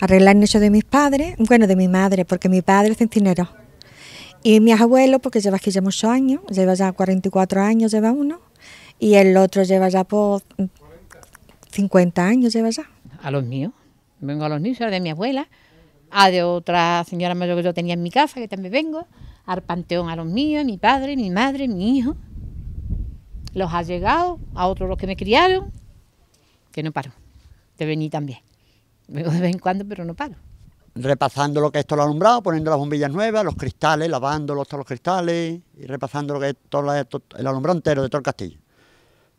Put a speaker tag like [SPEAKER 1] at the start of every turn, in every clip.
[SPEAKER 1] arreglar eso de mis padres, bueno, de mi madre, porque mi padre es centinero. Y mis abuelos, porque lleva aquí ya muchos años, lleva ya 44 años, lleva uno, y el otro lleva ya por 50 años, lleva ya. A los míos, vengo a los míos, de mi abuela, a de otra señora mayor que yo tenía en mi casa, que también vengo, al panteón a los míos, mi padre, mi madre, mi hijo, los ha llegado, a otros los que me criaron, que no paro, de venir también de vez en cuando, pero no paro.
[SPEAKER 2] Repasando lo que es todo el alumbrado, poniendo las bombillas nuevas, los cristales, lavándolos todos los cristales y repasando lo que es todo, el alumbrado entero de todo el castillo.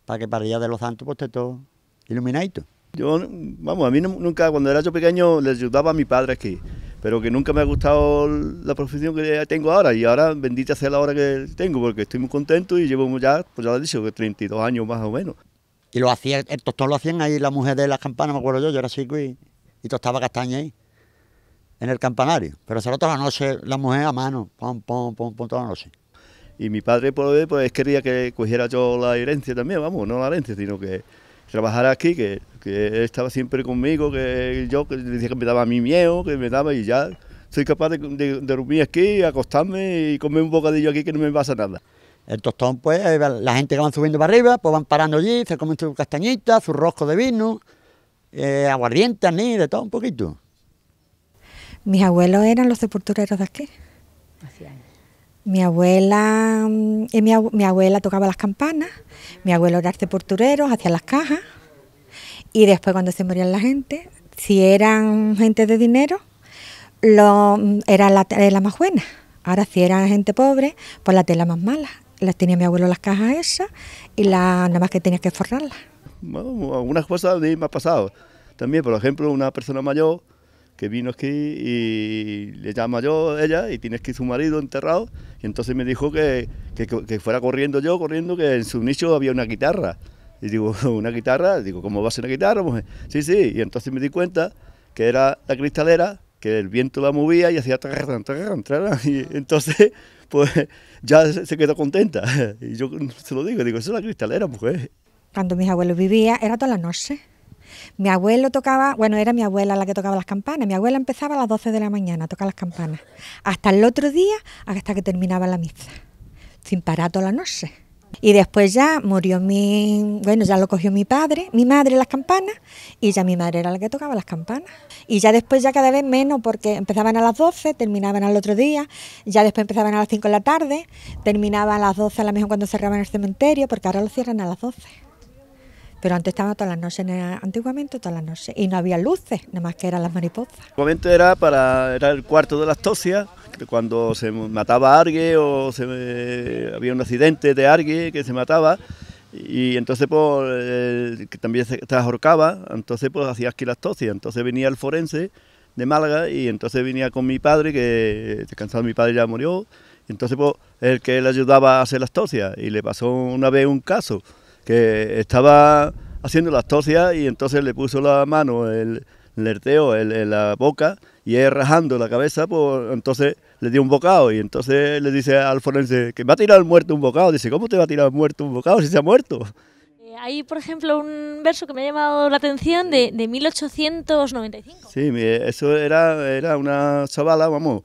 [SPEAKER 2] Para
[SPEAKER 3] que para el día de los santos pues esté todo iluminadito. Yo, vamos, a mí nunca, cuando era yo pequeño, le ayudaba a mi padre aquí, pero que nunca me ha gustado la profesión que tengo ahora, y ahora bendita sea la hora que tengo, porque estoy muy contento y llevo ya, pues ya lo he dicho, que 32 años más o menos.
[SPEAKER 2] Y lo hacía, todos lo hacían ahí, la mujer de las campanas, me acuerdo yo, yo era chico y, y tostaba castaña ahí, en el campanario. Pero solo toda la noche, la mujer a mano, pom, pom,
[SPEAKER 3] pom, toda la noche. Y mi padre, pues, eh, pues, quería que cogiera yo la herencia también, vamos, no la herencia, sino que trabajara aquí, que, él estaba siempre conmigo, que yo que decía que me daba mi miedo, que me daba y ya soy capaz de, dormir aquí, acostarme y comer un bocadillo aquí que no me pasa nada. El tostón, pues, eh, la gente que van subiendo para arriba, pues van parando
[SPEAKER 2] allí, se comen su castañitas, su rosco de vino, eh, aguardiente, de todo un poquito.
[SPEAKER 1] Mis abuelos eran los sepultureros de aquí. Mi abuela, mm, eh, mi, abuela tocaba las campanas, mi abuelo era sepulturero, hacía las cajas y después cuando se morían la gente, si eran gente de dinero, lo, mm, era la tela más buena. Ahora si eran gente pobre, pues la tela más mala. Las tenía mi abuelo las cajas esas y la, nada más que tenía que forrarlas
[SPEAKER 3] bueno, algunas cosas de, me ha pasado. También, por ejemplo, una persona mayor que vino aquí y le llama yo ella y tiene aquí su marido enterrado y entonces me dijo que, que, fuera corriendo yo, corriendo, que en su nicho había una guitarra. Y digo, ¿una guitarra? Digo, ¿cómo va a ser una guitarra, mujer? Sí, sí, y entonces me di cuenta que era la cristalera, que el viento la movía y hacía... y entonces, pues ya se quedó contenta. Y yo se lo digo, digo, eso es la cristalera, mujer
[SPEAKER 1] cuando mis abuelos vivían, era toda la noche. Mi abuelo tocaba, bueno, era mi abuela la que tocaba las campanas. Mi abuela empezaba a las 12 de la mañana a tocar las campanas. Hasta el otro día, hasta que terminaba la misa. Sin parar toda la noche. Y después ya murió mi, bueno, ya lo cogió mi padre, mi madre las campanas, y ya mi madre era la que tocaba las campanas. Y ya después ya cada vez menos, porque empezaban a las 12, terminaban al otro día, ya después empezaban a las 5 de la tarde, terminaban a las 12 a lo mejor cuando cerraban el cementerio, porque ahora lo cierran a las 12. Pero antes estaba todas las noches, antiguamente todas las noches, y no había luces, nada más que eran las
[SPEAKER 3] mariposas. Antiguamente era para era el cuarto de las tosias, cuando se mataba a alguien o se, había un accidente de alguien que se mataba, y entonces pues, que también se, ahorcaba, entonces pues hacías aquí las tosias, entonces venía el forense de Málaga y entonces venía con mi padre, que descansado mi padre ya murió, entonces pues el que le ayudaba a hacer las tosias y le pasó una vez un caso que estaba haciendo las tosias y entonces le puso la mano, el lerteo, en la boca y él rajando la cabeza, pues entonces le dio un bocado y entonces le dice al forense que me ha tirado el muerto un bocado. Dice, ¿cómo te va a tirar muerto un bocado si se ha muerto?
[SPEAKER 2] hay, eh, por ejemplo, un verso que me ha llamado la atención de, de 1895.
[SPEAKER 3] Sí, eso era, era una chavala, vamos,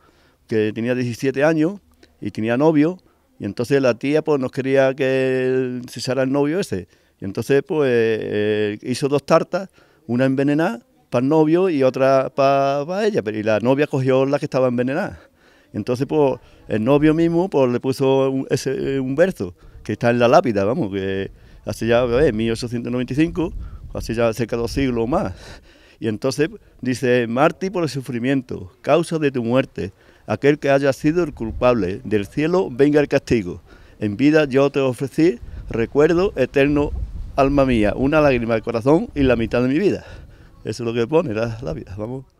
[SPEAKER 3] que tenía 17 años y tenía novio y entonces la tía pues nos quería que cesara el novio ese. Y entonces pues eh, hizo dos tartas, una envenenada para el novio y otra para, ella. Pero y la novia cogió la que estaba envenenada. entonces pues el novio mismo pues le puso un, verso que está en la lápida, vamos, que hace ya, 1895, hace ya cerca de dos siglos más. Y entonces dice, Martí por el sufrimiento, causa de tu muerte, aquel que haya sido el culpable, del cielo venga el castigo. En vida yo te ofrecí recuerdo eterno, alma mía, una lágrima de corazón y la mitad de mi vida. Eso es lo que pone la, vida, vamos.